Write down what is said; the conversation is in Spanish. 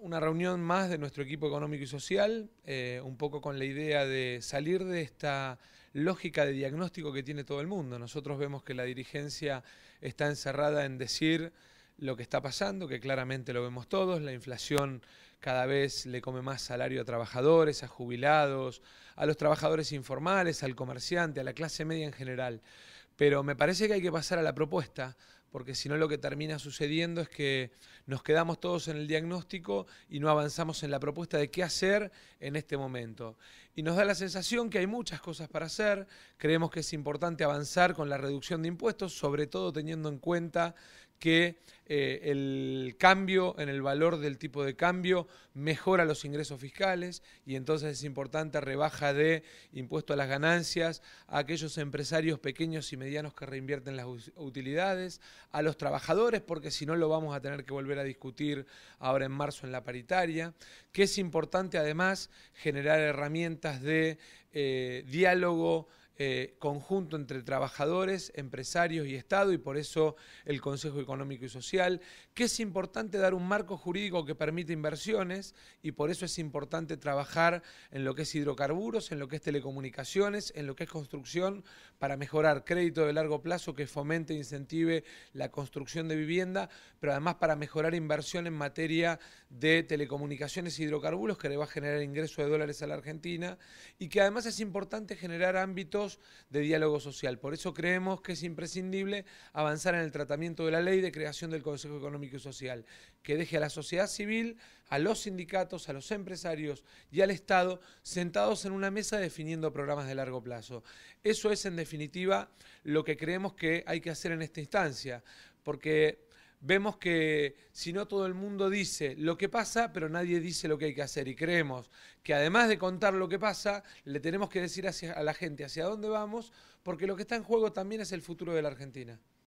una reunión más de nuestro equipo económico y social, eh, un poco con la idea de salir de esta lógica de diagnóstico que tiene todo el mundo. Nosotros vemos que la dirigencia está encerrada en decir lo que está pasando, que claramente lo vemos todos, la inflación cada vez le come más salario a trabajadores, a jubilados, a los trabajadores informales, al comerciante, a la clase media en general. Pero me parece que hay que pasar a la propuesta, porque si no lo que termina sucediendo es que nos quedamos todos en el diagnóstico y no avanzamos en la propuesta de qué hacer en este momento. Y nos da la sensación que hay muchas cosas para hacer, creemos que es importante avanzar con la reducción de impuestos, sobre todo teniendo en cuenta que eh, el cambio en el valor del tipo de cambio mejora los ingresos fiscales y entonces es importante rebaja de impuesto a las ganancias a aquellos empresarios pequeños y medianos que reinvierten las utilidades, a los trabajadores, porque si no lo vamos a tener que volver a discutir ahora en marzo en la paritaria, que es importante además generar herramientas de eh, diálogo eh, conjunto entre trabajadores, empresarios y Estado, y por eso el Consejo Económico y Social, que es importante dar un marco jurídico que permite inversiones, y por eso es importante trabajar en lo que es hidrocarburos, en lo que es telecomunicaciones, en lo que es construcción, para mejorar crédito de largo plazo que fomente e incentive la construcción de vivienda, pero además para mejorar inversión en materia de telecomunicaciones y e hidrocarburos, que le va a generar ingreso de dólares a la Argentina, y que además es importante generar ámbitos de diálogo social. Por eso creemos que es imprescindible avanzar en el tratamiento de la ley de creación del Consejo Económico y Social, que deje a la sociedad civil, a los sindicatos, a los empresarios y al Estado sentados en una mesa definiendo programas de largo plazo. Eso es en definitiva lo que creemos que hay que hacer en esta instancia, porque vemos que si no todo el mundo dice lo que pasa, pero nadie dice lo que hay que hacer. Y creemos que además de contar lo que pasa, le tenemos que decir a la gente hacia dónde vamos, porque lo que está en juego también es el futuro de la Argentina.